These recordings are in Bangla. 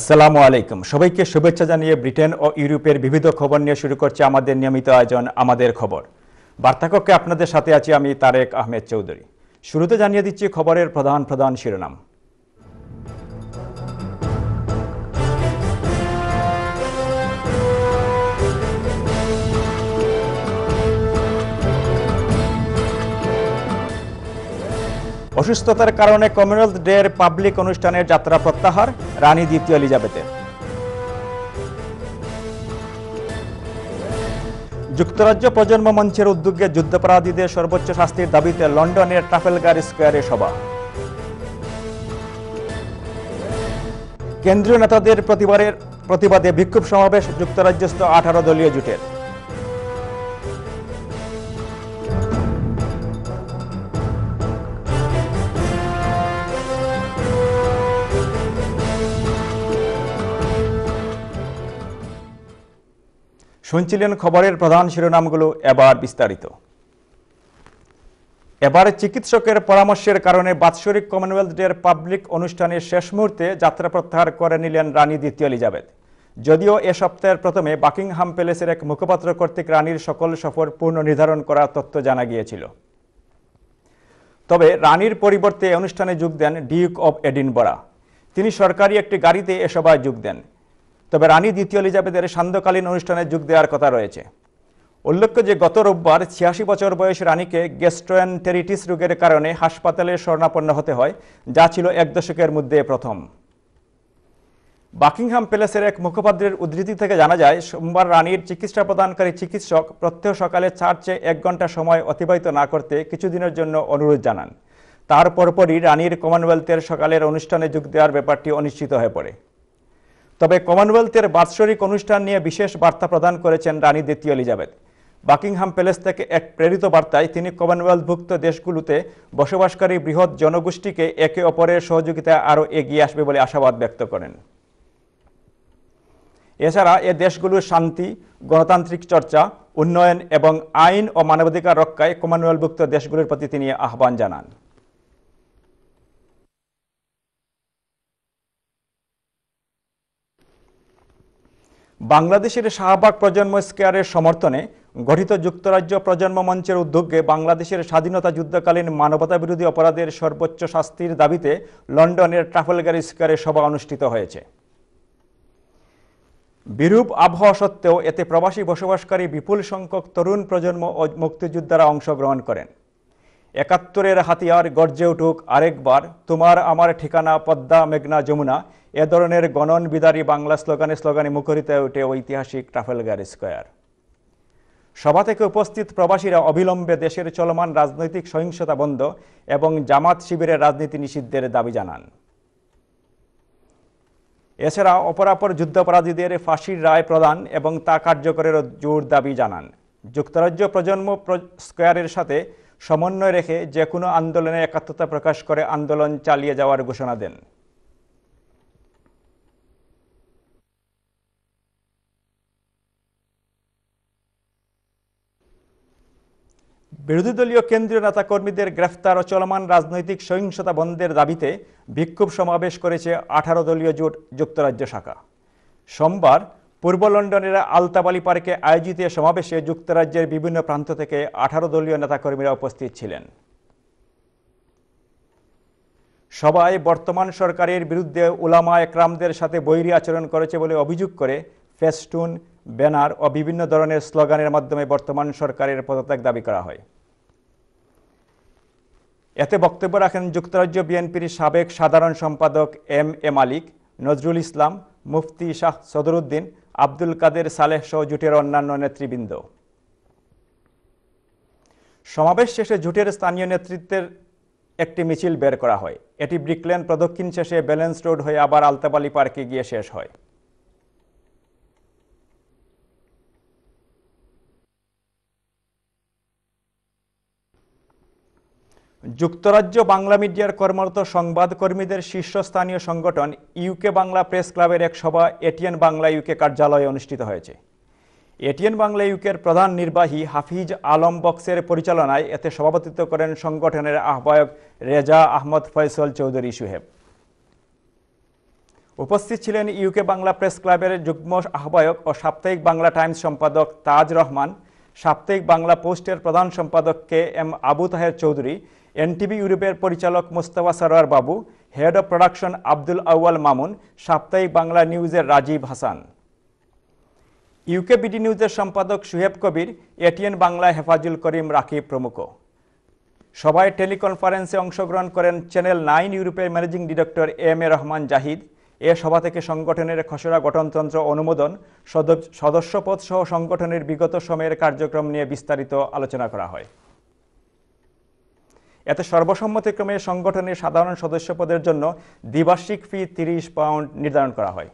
আসসালামু আলাইকুম সবাইকে শুভেচ্ছা জানিয়ে ব্রিটেন ও ইউরোপের বিবিধ খবর নিয়ে শুরু করছে আমাদের নিয়মিত আয়োজন আমাদের খবর বার্তাকক্ষে আপনাদের সাথে আছি আমি তারেক আহমেদ চৌধুরী শুরুতে জানিয়ে দিচ্ছি খবরের প্রধান প্রধান শিরোনাম অসুস্থতার কারণে কমনওয়েলথ ডের পাবলিক অনুষ্ঠানের যাত্রা প্রত্যাহার রানী দ্বিতীয় এলিজাবেথের যুক্তরাজ্য প্রজন্ম মঞ্চের উদ্যোগে যুদ্ধাপরাধীদের সর্বোচ্চ শাস্তির দাবিতে লন্ডনের ট্রাফেলগার স্কোয়ারে সভা কেন্দ্রীয় নেতাদের প্রতিবাদে বিক্ষোভ সমাবেশ যুক্তরাজ্যস্থ আঠারো দলীয় জুটের শুনছিলেন খবরের প্রধান শিরোনামগুলো এবার বিস্তারিত এবারে চিকিৎসকের পরামর্শের কারণে বাৎসরিক কমনওয়েলথ ডের পাবলিক অনুষ্ঠানের শেষ মুহূর্তে যাত্রা প্রত্যাহার করে নিলেন রানী দ্বিতীয় এলিজাবেথ যদিও এ সপ্তাহের প্রথমে বাকিংহাম প্যালেসের এক মুখপাত্র কর্তৃক রানীর সকল সফর পূর্ণ নির্ধারণ করার তথ্য জানা গিয়েছিল তবে রানীর পরিবর্তে অনুষ্ঠানে যোগ দেন ডিউক অব এডিনবরা তিনি সরকারি একটি গাড়িতে এ সভায় যোগ দেন তবে রানী দ্বিতীয় এলিজাবেথের সান্ধ্যকালীন অনুষ্ঠানে যোগ দেওয়ার কথা রয়েছে উল্লেখ্য যে গত রোববার ছিয়াশি বছর বয়সী রানীকে গ্যাস্ট্রোয়েন্টেরিটিস রোগের কারণে হাসপাতালে স্বর্ণাপন্ন হতে হয় যা ছিল এক দশকের মধ্যে প্রথম বাকিংহাম প্যালেসের এক মুখপাত্রের উদ্ধৃতি থেকে জানা যায় সোমবার রানীর চিকিৎসা প্রদানকারী চিকিৎসক প্রত্যহ সকালে চার্চে এক ঘন্টা সময় অতিবাহিত না করতে কিছুদিনের জন্য অনুরোধ জানান তার পরপরই রানীর কমনওয়েলথের সকালের অনুষ্ঠানে যোগ দেওয়ার ব্যাপারটি অনিশ্চিত হয়ে পড়ে তবে কমনওয়েলথের বাৎসরিক অনুষ্ঠান নিয়ে বিশেষ বার্তা প্রদান করেছেন রানী দ্বিতীয় এলিজাবেথ বাকিংহাম প্যালেস থেকে এক প্রেরিত বার্তায় তিনি কমনওয়েলথভুক্ত দেশগুলোতে বসবাসকারী বৃহৎ জনগোষ্ঠীকে একে অপরের সহযোগিতা আরও এগিয়ে আসবে বলে আশাবাদ ব্যক্ত করেন এছাড়া এ দেশগুলোর শান্তি গণতান্ত্রিক চর্চা উন্নয়ন এবং আইন ও মানবাধিকার রক্ষায় কমনওয়েলথভুক্ত দেশগুলোর প্রতি তিনি আহ্বান জানান বাংলাদেশের শাহবাগ প্রজন্ম স্কোয়ারের সমর্থনে গঠিত যুক্তরাজ্য প্রজন্ম মঞ্চের উদ্যোগে বাংলাদেশের স্বাধীনতা যুদ্ধকালীন মানবতাবিরোধী অপরাধের সর্বোচ্চ শাস্তির দাবিতে লন্ডনের ট্রাফেলগার স্কোয়ারে সভা অনুষ্ঠিত হয়েছে বিরূপ আবহাওয়া সত্ত্বেও এতে প্রবাসী বসবাসকারী বিপুল সংখ্যক তরুণ প্রজন্ম ও মুক্তিযোদ্ধারা অংশগ্রহণ করেন একাত্তরের হাতিয়ার গর্জে উঠুক আরেকবার তোমার আমার ঠিকানা পদ্মা মেঘনা যমুনা এ ধরনের গণন বিদারী বাংলা স্লোগানে স্লোগানে মুখরিত ওঠে ঐতিহাসিক ট্রাফেলগার স্কোয়ার সভা থেকে উপস্থিত প্রবাসীরা অবিলম্বে দেশের চলমান রাজনৈতিক সহিংসতা বন্ধ এবং জামাত শিবিরের রাজনীতি নিষিদ্ধের দাবি জানান এছাড়া অপরাপর যুদ্ধাপরাধীদের ফাঁসির রায় প্রদান এবং তা কার্যকরের জোর দাবি জানান যুক্তরাজ্য প্রজন্ম স্কোয়ারের সাথে সমন্বয় রেখে যে কোনো আন্দোলনে একাত্মতা প্রকাশ করে আন্দোলন চালিয়ে যাওয়ার ঘোষণা দেন বিরোধী দলীয় কেন্দ্রীয় নেতাকর্মীদের গ্রেফতার ও চলমান রাজনৈতিক সহিংসতা বন্ধের দাবিতে বিক্ষোভ সমাবেশ করেছে আঠারো দলীয় জোট যুক্তরাজ্য শাখা সোমবার পূর্ব লন্ডনের আলতাবালি পার্কে আয়োজিত সমাবেশে যুক্তরাজ্যের বিভিন্ন প্রান্ত থেকে আঠারো দলীয় নেতাকর্মীরা উপস্থিত ছিলেন সবাই বর্তমান সরকারের বিরুদ্ধে ওলামা একরামদের সাথে বৈরী আচরণ করেছে বলে অভিযোগ করে ফেস্টুন ব্যানার ও বিভিন্ন ধরনের স্লোগানের মাধ্যমে বর্তমান সরকারের পদত্যাগ দাবি করা হয় এতে বক্তব্য রাখেন যুক্তরাজ্য বিএনপির সাবেক সাধারণ সম্পাদক এম এ মালিক নজরুল ইসলাম মুফতি শাহ সদরুদ্দিন আব্দুল কাদের সালেহ সহ জুটের অন্যান্য নেতৃবৃন্দ সমাবেশ শেষে জুটের স্থানীয় নেতৃত্বের একটি মিছিল বের করা হয় এটি ব্রিকলেন প্রদক্ষিণ শেষে ব্যালেন্স রোড হয়ে আবার আলতাবালি পার্কে গিয়ে শেষ হয় যুক্তরাজ্য বাংলা মিডিয়ার কর্মরত সংবাদকর্মীদের শীর্ষস্থানীয় সংগঠন ইউকে বাংলা প্রেস ক্লাবের এক সভা এটিএন বাংলা ইউকে কার্যালয়ে অনুষ্ঠিত হয়েছে এটিএন বাংলা ইউকের প্রধান নির্বাহী হাফিজ আলম বক্সের পরিচালনায় এতে সভাপতিত্ব করেন সংগঠনের আহ্বায়ক রেজা আহমদ ফয়সল চৌধুরী সুহেব উপস্থিত ছিলেন ইউকে বাংলা প্রেস ক্লাবের যুগ্ম আহ্বায়ক ও সাপ্তাহিক বাংলা টাইমস সম্পাদক তাজ রহমান সাপ্তাহিক বাংলা পোস্টের প্রধান সম্পাদক K M Abu Taher Chowdhury NTV ইউরোপের পরিচালক মোস্তফা সরোয়ার বাবু হেড অব প্রোডাকশন আব্দুল আউয়াল মামুন সাপ্তাহিক বাংলা নিউজের রাজীব হাসান ইউকে বিডি নিউজের সম্পাদক সুহেব কবির এটিএন বাংলা হেফাজুল করিম রাকিব প্রমুখ সবাই টেলিকনফারেন্সে অংশগ্রহণ করেন চ্যানেল নাইন ইউরোপের managing director M A Rahman Zahid এ সভা থেকে সংগঠনের খসড়া গঠনতন্ত্র অনুমোদন সদস্যপদ সহ সংগঠনের বিগত সময়ের কার্যক্রম নিয়ে বিস্তারিত আলোচনা করা হয় এতে সর্বসম্মতিক্রমে সংগঠনের সাধারণ সদস্য পদের জন্য দ্বিবার্ষিক ফি তিরিশ পাউন্ড নির্ধারণ করা হয়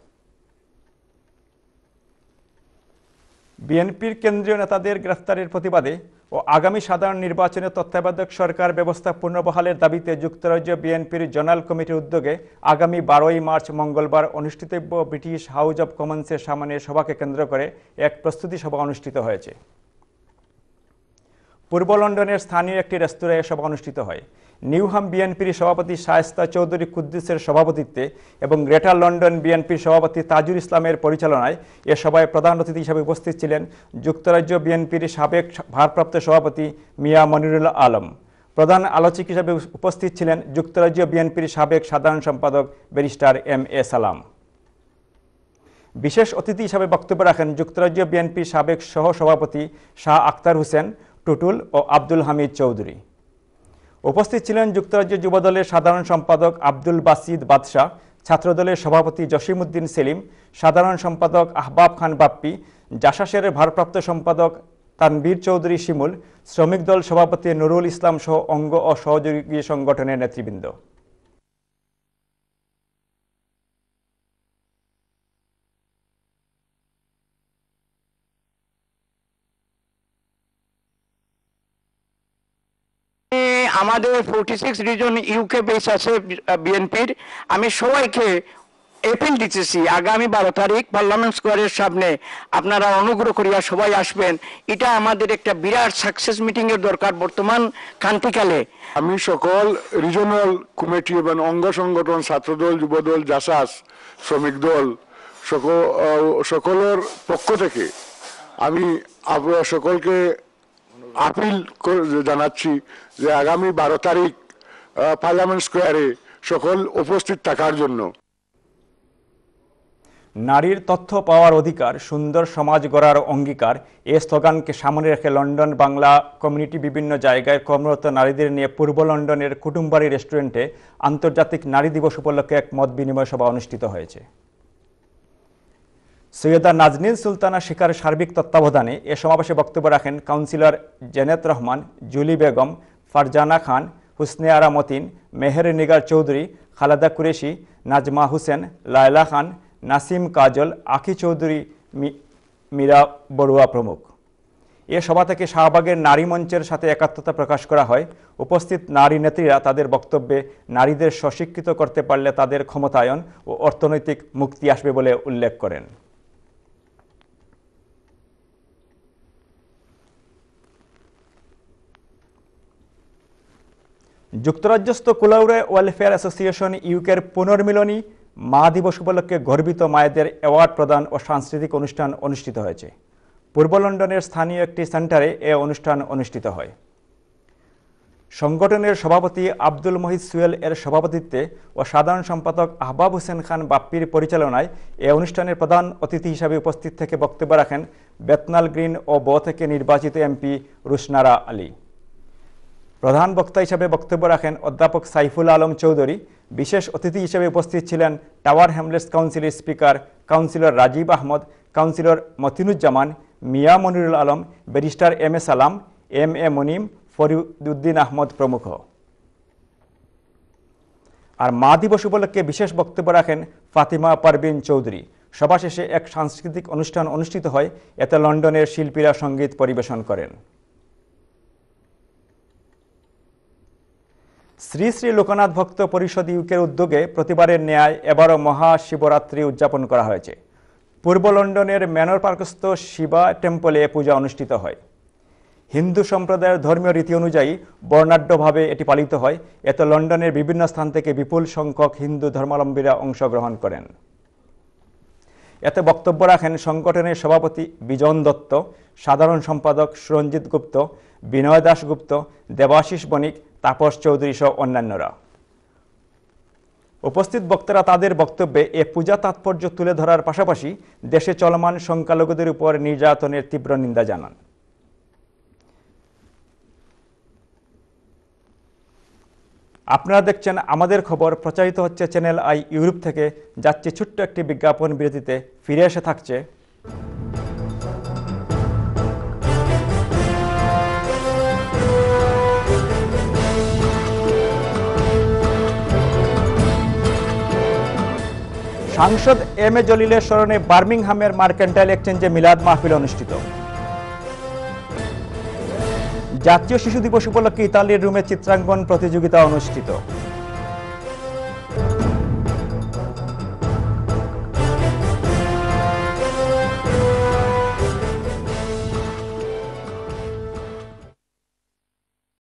বিএনপির কেন্দ্রীয় নেতাদের গ্রেফতারের প্রতিবাদে ও আগামী সাধারণ নির্বাচনে তত্ত্বাবধায়ক সরকার ব্যবস্থা পুনর্বহালের দাবিতে যুক্তরাজ্য বিএনপির জোনাল কমিটির উদ্যোগে আগামী বারোই মার্চ মঙ্গলবার অনুষ্ঠিতব্য ব্রিটিশ হাউস অব কমন্সের সামনে সভাকে কেন্দ্র করে এক প্রস্তুতি সভা অনুষ্ঠিত হয়েছে পূর্ব লন্ডনের স্থানীয় একটি রেস্তোরাঁয় সভা অনুষ্ঠিত হয় নিউহাম বিএনপির সভাপতি শায়স্তা চৌধুরী কুদ্দুসের সভাপতিত্বে এবং গ্রেটার লন্ডন বিএনপির সভাপতি তাজুল ইসলামের পরিচালনায় এ সভায় প্রধান অতিথি হিসেবে উপস্থিত ছিলেন যুক্তরাজ্য বিএনপির সাবেক ভারপ্রাপ্ত সভাপতি মিয়া মনিরুল আলম প্রধান আলোচক হিসাবে উপস্থিত ছিলেন যুক্তরাজ্য বিএনপির সাবেক সাধারণ সম্পাদক ব্যারিস্টার এম এ সালাম বিশেষ অতিথি হিসাবে বক্তব্য রাখেন যুক্তরাজ্য বিএনপির সাবেক সহসভাপতি শাহ আক্তার হোসেন টুটুল ও আব্দুল হামিদ চৌধুরী উপস্থিত ছিলেন যুক্তরাজ্য যুবদলের সাধারণ সম্পাদক আব্দুল বাসিদ বাদশাহ ছাত্রদলের সভাপতি জসিমউদ্দিন সেলিম সাধারণ সম্পাদক আহবাব খান বাপ্পি জাসাসের ভারপ্রাপ্ত সম্পাদক তানবীর চৌধুরী শিমুল শ্রমিক দল সভাপতি নুরুল ইসলাম সহ অঙ্গ ও সহযোগী সংগঠনের নেতৃবৃন্দ আমাদের forty six region UK base আছে বিএনপির আমি সবাইকে এপিল দিতেছি আগামী বারো তারিখ পার্লামেন্ট স্কোয়ারের সামনে আপনারা অনুগ্রহ করিয়া সবাই আসবেন এটা আমাদের একটা বিরাট সাকসেস মিটিং এর দরকার বর্তমান কান্তিকালে আমি সকল রিজনাল কমিটি এবং অঙ্গ সংগঠন ছাত্রদল যুবদল জাসাস শ্রমিক দল সকলের পক্ষ থেকে আমি আপনারা সকলকে আপিল জানাচ্ছি যে আগামী বারো তারিখ পার্লামেন্ট স্কোয়ারে সকল উপস্থিত থাকার জন্য নারীর তথ্য পাওয়ার অধিকার সুন্দর সমাজ গড়ার অঙ্গীকার এ স্লোগানকে সামনে রেখে লন্ডন বাংলা কমিউনিটি বিভিন্ন জায়গায় কর্মরত নারীদের নিয়ে পূর্ব লন্ডনের কুটুম্বাড়ি রেস্টুরেন্টে আন্তর্জাতিক নারী দিবস উপলক্ষে এক মত বিনিময় সভা অনুষ্ঠিত হয়েছে সৈয়দা নাজনীন সুলতানা শিকার সার্বিক তত্ত্বাবধানে এ সমাবেশে বক্তব্য রাখেন কাউন্সিলর জেনেত রহমান জুলি বেগম ফারজানা খান হুসনে আরা মতিন মেহের নিগার চৌধুরী খালাদা কুরেশি নাজমা হুসেন লায়লা খান নাসিম কাজল আখি চৌধুরী মীরা বড়ুয়া প্রমুখ এ সভা থেকে শাহবাগের নারী মঞ্চের সাথে একাত্মতা প্রকাশ করা হয় উপস্থিত নারী নেত্রীরা তাদের বক্তব্যে নারীদের সশিক্ষিত করতে পারলে তাদের ক্ষমতায়ন ও অর্থনৈতিক মুক্তি আসবে বলে উল্লেখ করেন যুক্তরাজ্যস্থ কুলাউরে ওয়েলফেয়ার অ্যাসোসিয়েশন ইউকের পুনর্মিলনী মা দিবস উপলক্ষে গর্বিত মায়েদের অ্যাওয়ার্ড প্রদান ও সাংস্কৃতিক অনুষ্ঠান অনুষ্ঠিত হয়েছে পূর্ব লন্ডনের স্থানীয় একটি সেন্টারে এ অনুষ্ঠান অনুষ্ঠিত হয় সংগঠনের সভাপতি আব্দুল মহিদ সুয়েল এর সভাপতিত্বে ও সাধারণ সম্পাদক আহবাব হোসেন খান বাপ্পির পরিচালনায় এ অনুষ্ঠানের প্রধান অতিথি হিসাবে উপস্থিত থেকে বক্তব্য রাখেন বেতনাল গ্রিন ও ব থেকে নির্বাচিত এমপি রুশনারা আলী প্রধান বক্তা হিসেবে বক্তব্য রাখেন অধ্যাপক সাইফুল আলম চৌধুরী বিশেষ অতিথি হিসেবে উপস্থিত ছিলেন টাওয়ার হ্যামলেস কাউন্সিলের speaker councillor Rajib Ahmed councillor Matinuzzaman Mia Manirul Alam barrister M A Salam M A Monim Fariduddin Ahmed প্রমুখ আর মা দিবস উপলক্ষে বিশেষ বক্তব্য রাখেন ফাতিমা পারবিন চৌধুরী সভা শেষে এক সাংস্কৃতিক অনুষ্ঠান অনুষ্ঠিত হয় এতে লন্ডনের শিল্পীরা সঙ্গীত পরিবেশন করেন শ্রী শ্রী লোকনাথ ভক্ত পরিষদ ইউকের উদ্যোগে প্রতিবারের ন্যায় এবারও মহাশিবরাত্রি উদযাপন করা হয়েছে পূর্ব লন্ডনের ম্যানর পার্কস্থ শিবা টেম্পলে পূজা অনুষ্ঠিত হয় হিন্দু সম্প্রদায়ের ধর্মীয় রীতি অনুযায়ী বর্ণাঢ্যভাবে এটি পালিত হয় এতে লন্ডনের বিভিন্ন স্থান থেকে বিপুল সংখ্যক হিন্দু ধর্মাবলম্বীরা অংশগ্রহণ করেন এতে বক্তব্য রাখেন সংগঠনের সভাপতি বিজন দত্ত সাধারণ সম্পাদক সুরঞ্জিত গুপ্ত বিনয় দাশগুপ্ত দেবাশিস বণিক তাপস চৌধুরী সহ অন্যান্যরা উপস্থিত বক্তারা তাদের বক্তব্যে এ পূজা তাৎপর্য তুলে ধরার পাশাপাশি দেশে চলমান সংখ্যালঘুদের উপর নির্যাতনের তীব্র নিন্দা জানান আপনারা দেখছেন আমাদের খবর প্রচারিত হচ্ছে চ্যানেল আই ইউরোপ থেকে যাচ্ছে ছোট্ট একটি বিজ্ঞাপন বিরতিতে ফিরে এসে থাকছে সাংসদ এম এ জলিলের স্মরণে বার্মিংহামের মার্কেন্টাইল এক্সচেঞ্জে মিলাদ মাহফিল অনুষ্ঠিত জাতীয় শিশু দিবস উপলক্ষে ইতালির রুমে চিত্রাঙ্কন প্রতিযোগিতা অনুষ্ঠিত